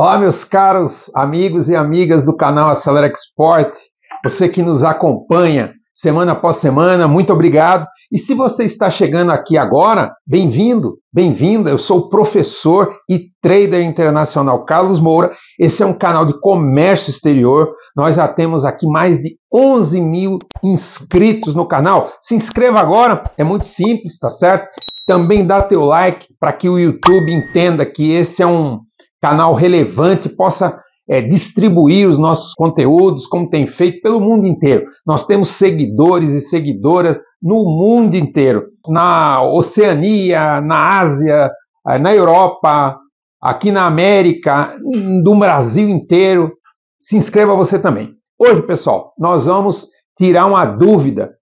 Olá, meus caros amigos e amigas do canal Acelera Export, você que nos acompanha semana após semana, muito obrigado. E se você está chegando aqui agora, bem-vindo, bem-vinda. Eu sou o professor e trader internacional Carlos Moura. Esse é um canal de comércio exterior. Nós já temos aqui mais de 11 mil inscritos no canal. Se inscreva agora, é muito simples, tá certo? Também dá teu like para que o YouTube entenda que esse é um canal relevante possa é, distribuir os nossos conteúdos, como tem feito pelo mundo inteiro. Nós temos seguidores e seguidoras no mundo inteiro, na Oceania, na Ásia, é, na Europa, aqui na América, do Brasil inteiro. Se inscreva você também. Hoje, pessoal, nós vamos tirar uma dúvida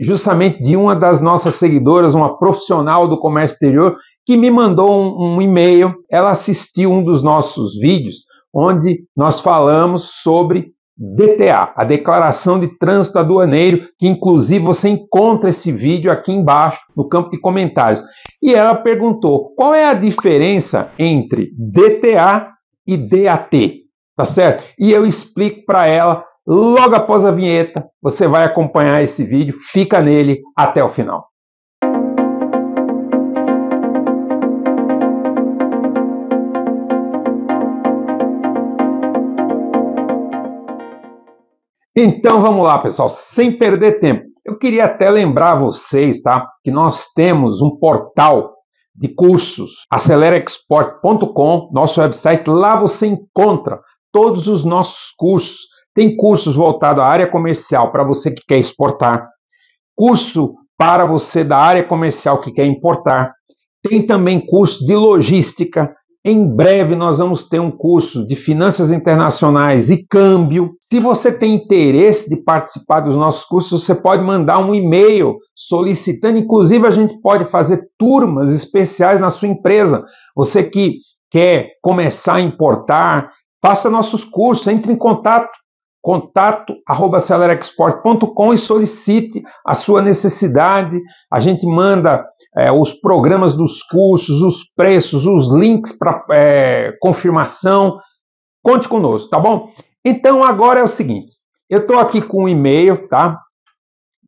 justamente de uma das nossas seguidoras, uma profissional do comércio exterior que me mandou um, um e-mail. Ela assistiu um dos nossos vídeos, onde nós falamos sobre DTA, a Declaração de Trânsito Aduaneiro, que inclusive você encontra esse vídeo aqui embaixo no campo de comentários. E ela perguntou qual é a diferença entre DTA e DAT, tá certo? E eu explico para ela logo após a vinheta. Você vai acompanhar esse vídeo, fica nele até o final. Então vamos lá, pessoal, sem perder tempo. Eu queria até lembrar vocês, tá, que nós temos um portal de cursos, acelerexport.com, nosso website, lá você encontra todos os nossos cursos. Tem cursos voltados à área comercial para você que quer exportar, curso para você da área comercial que quer importar. Tem também curso de logística, em breve nós vamos ter um curso de finanças internacionais e câmbio. Se você tem interesse de participar dos nossos cursos, você pode mandar um e-mail solicitando. Inclusive, a gente pode fazer turmas especiais na sua empresa. Você que quer começar a importar, faça nossos cursos, entre em contato contato@celerexport.com e solicite a sua necessidade. A gente manda é, os programas dos cursos, os preços, os links para é, confirmação. Conte conosco, tá bom? Então agora é o seguinte, eu estou aqui com um e-mail, tá?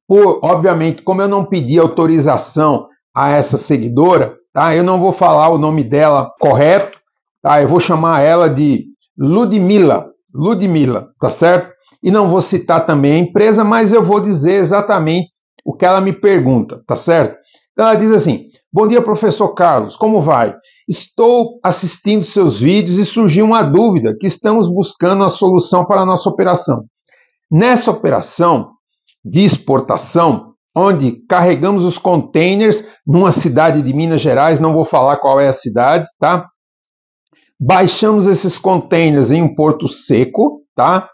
Por, obviamente, como eu não pedi autorização a essa seguidora, tá? Eu não vou falar o nome dela correto, tá? Eu vou chamar ela de Ludmila, Ludmilla, tá certo? E não vou citar também a empresa, mas eu vou dizer exatamente o que ela me pergunta, tá certo? Ela diz assim: Bom dia, professor Carlos, como vai? Estou assistindo seus vídeos e surgiu uma dúvida que estamos buscando a solução para a nossa operação. Nessa operação de exportação, onde carregamos os containers numa cidade de Minas Gerais, não vou falar qual é a cidade, tá? Baixamos esses contêineres em um porto seco, tá?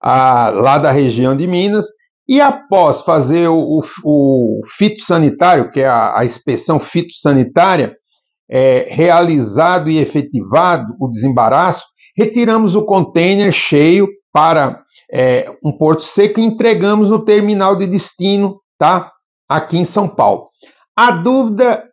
Ah, lá da região de Minas. E após fazer o, o, o fitossanitário, que é a, a inspeção fitossanitária, é, realizado e efetivado o desembaraço, retiramos o contêiner cheio para é, um porto seco e entregamos no terminal de destino, tá? Aqui em São Paulo. A dúvida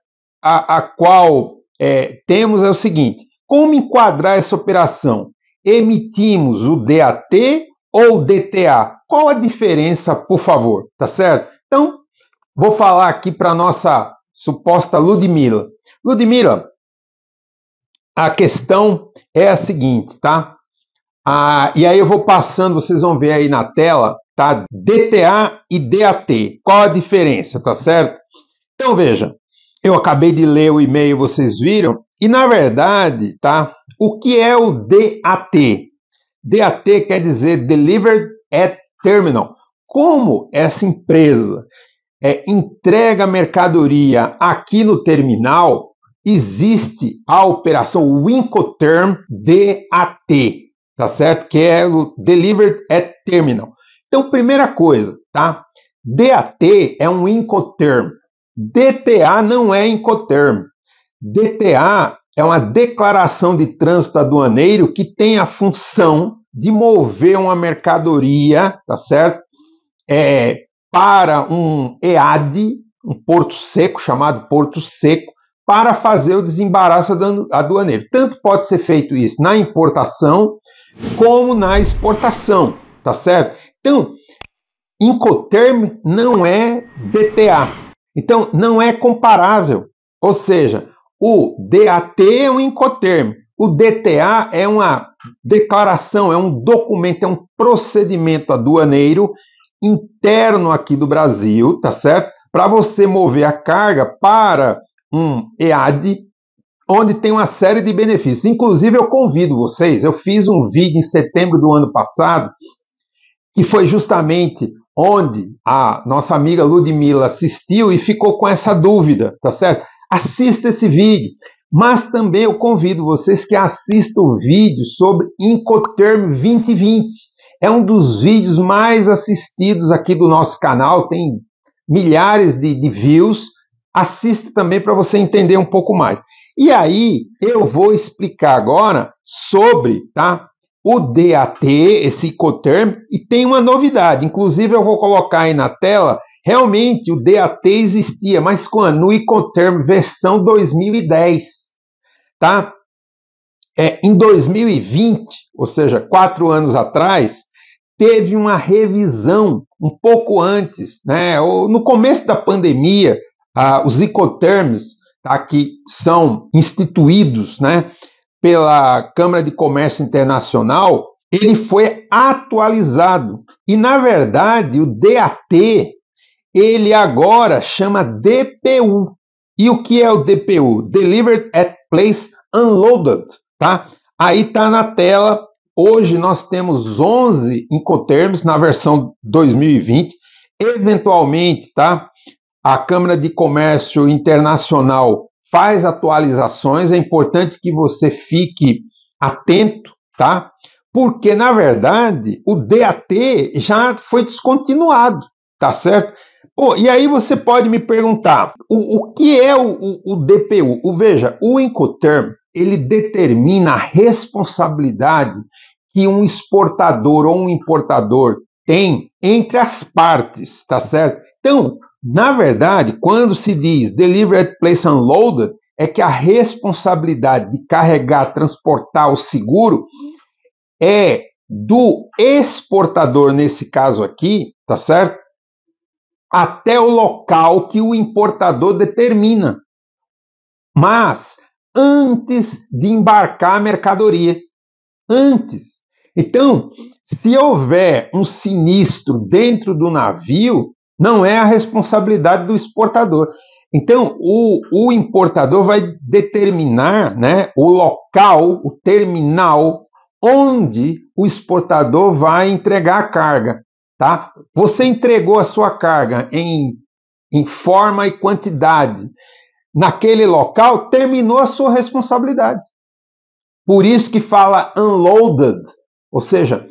a, a qual é, temos é o seguinte: como enquadrar essa operação? Emitimos o DAT ou DTA? Qual a diferença, por favor? Tá certo? Então, vou falar aqui para nossa suposta Ludmila. Ludmila, a questão é a seguinte, tá? Ah, e aí eu vou passando, vocês vão ver aí na tela, tá? DTA e DAT. Qual a diferença, tá certo? Então veja, eu acabei de ler o e-mail, vocês viram, e na verdade, tá? O que é o DAT? DAT quer dizer Delivered at Terminal. Como essa empresa é, entrega mercadoria aqui no terminal, existe a operação o DAT, tá certo? Que é o Delivered at Terminal. Então, primeira coisa, tá? DAT é um Incoterm. DTA não é Incoterm. DTA é uma declaração de trânsito aduaneiro que tem a função de mover uma mercadoria, tá certo? É, para um EAD, um porto seco, chamado porto seco, para fazer o desembaraço aduaneiro. Tanto pode ser feito isso na importação como na exportação, tá certo? Então, Incoterm não é DTA. Então, não é comparável. Ou seja, o DAT é um incoterm. O DTA é uma declaração, é um documento, é um procedimento aduaneiro interno aqui do Brasil, tá certo? Para você mover a carga para um EAD, onde tem uma série de benefícios. Inclusive, eu convido vocês, eu fiz um vídeo em setembro do ano passado, que foi justamente onde a nossa amiga Ludmilla assistiu e ficou com essa dúvida, tá certo? Assista esse vídeo. Mas também eu convido vocês que assistam o vídeo sobre Incoterm 2020. É um dos vídeos mais assistidos aqui do nosso canal, tem milhares de, de views. Assista também para você entender um pouco mais. E aí eu vou explicar agora sobre tá, o DAT, esse Incoterm, e tem uma novidade. Inclusive eu vou colocar aí na tela Realmente, o DAT existia, mas com a NUI Conterm versão 2010. Tá? É, em 2020, ou seja, quatro anos atrás, teve uma revisão um pouco antes, né? Ou no começo da pandemia, ah, os Ecoterms, tá, que são instituídos né, pela Câmara de Comércio Internacional, ele foi atualizado. E, na verdade, o DAT ele agora chama DPU. E o que é o DPU? Delivered at Place Unloaded, tá? Aí tá na tela. Hoje nós temos 11 incoterms na versão 2020. Eventualmente, tá? A Câmara de Comércio Internacional faz atualizações. É importante que você fique atento, tá? Porque na verdade o DAT já foi descontinuado, tá certo? e aí você pode me perguntar, o, o que é o, o, o DPU? O, veja, o Incoterm, ele determina a responsabilidade que um exportador ou um importador tem entre as partes, tá certo? Então, na verdade, quando se diz delivery at place unloaded, é que a responsabilidade de carregar, transportar o seguro é do exportador nesse caso aqui, tá certo? até o local que o importador determina, mas antes de embarcar a mercadoria. Antes. Então, se houver um sinistro dentro do navio, não é a responsabilidade do exportador. Então, o, o importador vai determinar né, o local, o terminal, onde o exportador vai entregar a carga. Tá? Você entregou a sua carga em, em forma e quantidade naquele local, terminou a sua responsabilidade. Por isso que fala unloaded, ou seja,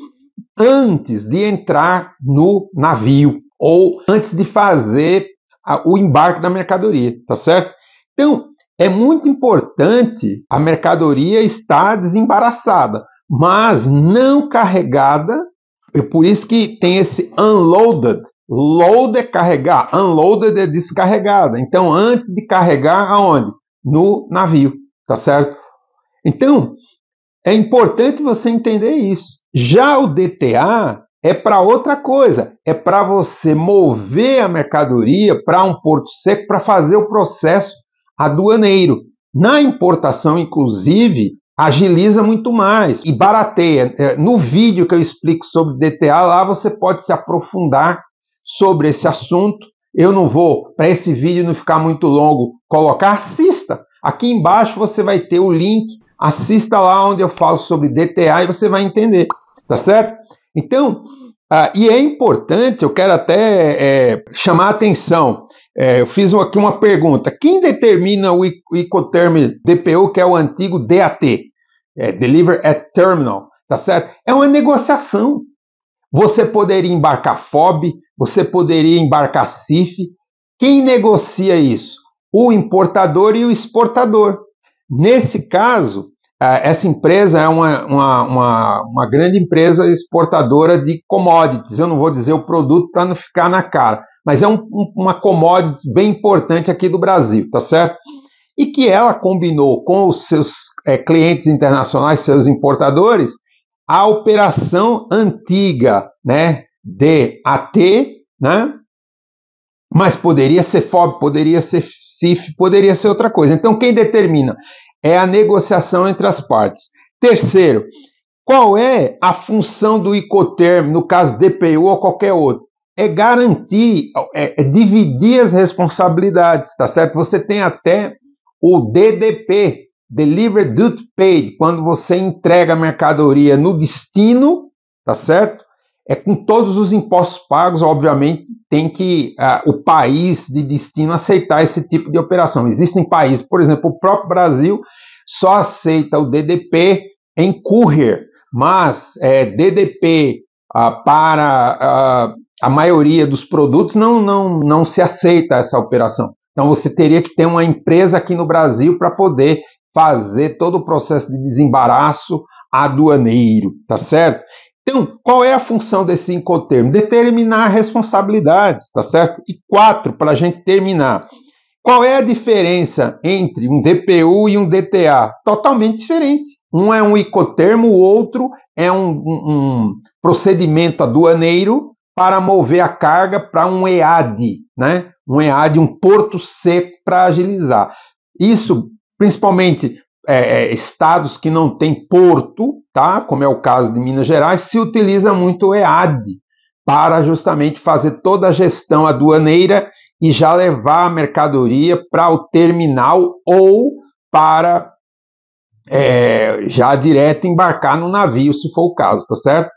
antes de entrar no navio ou antes de fazer a, o embarque da mercadoria, tá certo? Então, é muito importante a mercadoria estar desembaraçada, mas não carregada é por isso que tem esse unloaded. Load é carregar, unloaded é descarregada. Então, antes de carregar, aonde? No navio, tá certo? Então, é importante você entender isso. Já o DTA é para outra coisa, é para você mover a mercadoria para um porto seco para fazer o processo aduaneiro. Na importação, inclusive, agiliza muito mais e barateia. É, no vídeo que eu explico sobre DTA, lá você pode se aprofundar sobre esse assunto. Eu não vou, para esse vídeo não ficar muito longo, colocar, assista. Aqui embaixo você vai ter o link, assista lá onde eu falo sobre DTA e você vai entender, tá certo? Então, ah, e é importante, eu quero até é, chamar a atenção, é, eu fiz aqui uma pergunta. Quem determina o Icoterm DPO, que é o antigo DAT? É, Deliver at Terminal, tá certo? É uma negociação. Você poderia embarcar FOB, você poderia embarcar CIF. Quem negocia isso? O importador e o exportador. Nesse caso, é, essa empresa é uma, uma, uma, uma grande empresa exportadora de commodities. Eu não vou dizer o produto para não ficar na cara mas é um, um, uma commodity bem importante aqui do Brasil, tá certo? E que ela combinou com os seus é, clientes internacionais, seus importadores, a operação antiga, né, de AT, né? Mas poderia ser FOB, poderia ser CIF, poderia ser outra coisa. Então quem determina é a negociação entre as partes. Terceiro, qual é a função do Icoterm no caso DPU ou qualquer outro? é garantir, é, é dividir as responsabilidades, tá certo? Você tem até o DDP, Deliver Duty Paid, quando você entrega a mercadoria no destino, tá certo? É com todos os impostos pagos, obviamente, tem que o país de destino aceitar esse tipo de operação. Existem países, por exemplo, o próprio Brasil só aceita o DDP em courier, mas é, DDP ah, para ah, a maioria dos produtos não, não, não se aceita essa operação. Então você teria que ter uma empresa aqui no Brasil para poder fazer todo o processo de desembaraço aduaneiro, tá certo? Então, qual é a função desse incotermo? Determinar responsabilidades, tá certo? E quatro, para a gente terminar. Qual é a diferença entre um DPU e um DTA? Totalmente diferente. Um é um incotermo, o outro é um, um, um procedimento aduaneiro para mover a carga para um EAD, né? um EAD, um porto seco para agilizar. Isso, principalmente é, é, estados que não têm porto, tá? como é o caso de Minas Gerais, se utiliza muito o EAD para justamente fazer toda a gestão aduaneira e já levar a mercadoria para o terminal ou para é, já direto embarcar no navio, se for o caso, tá certo?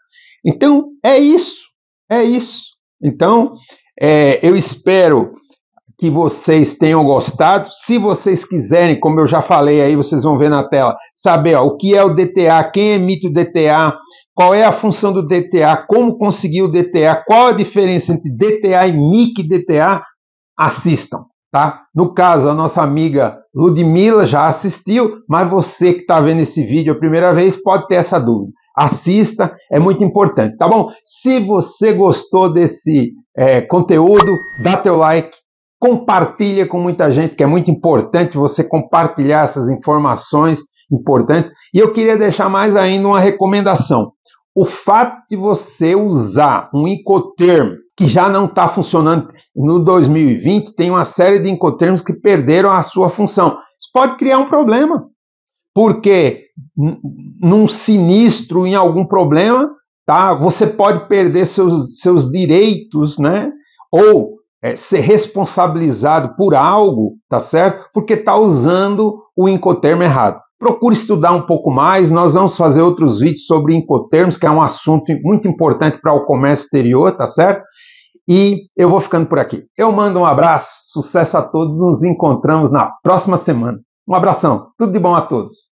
Então é isso. É isso. Então, é, eu espero que vocês tenham gostado. Se vocês quiserem, como eu já falei aí, vocês vão ver na tela, saber ó, o que é o DTA, quem emite o DTA, qual é a função do DTA, como conseguir o DTA, qual a diferença entre DTA e MIC DTA, assistam. Tá? No caso, a nossa amiga Ludmila já assistiu, mas você que está vendo esse vídeo a primeira vez pode ter essa dúvida assista, é muito importante, tá bom? Se você gostou desse é, conteúdo, dá teu like, compartilha com muita gente, que é muito importante você compartilhar essas informações importantes. E eu queria deixar mais ainda uma recomendação. O fato de você usar um incoterm que já não está funcionando no 2020, tem uma série de incoterms que perderam a sua função. Isso pode criar um problema, porque num sinistro em algum problema, tá? Você pode perder seus, seus direitos, né? Ou é, ser responsabilizado por algo, tá certo? Porque está usando o incotermo errado. Procure estudar um pouco mais, nós vamos fazer outros vídeos sobre incotermos, que é um assunto muito importante para o comércio exterior, tá certo? E eu vou ficando por aqui. Eu mando um abraço, sucesso a todos, nos encontramos na próxima semana. Um abração, tudo de bom a todos.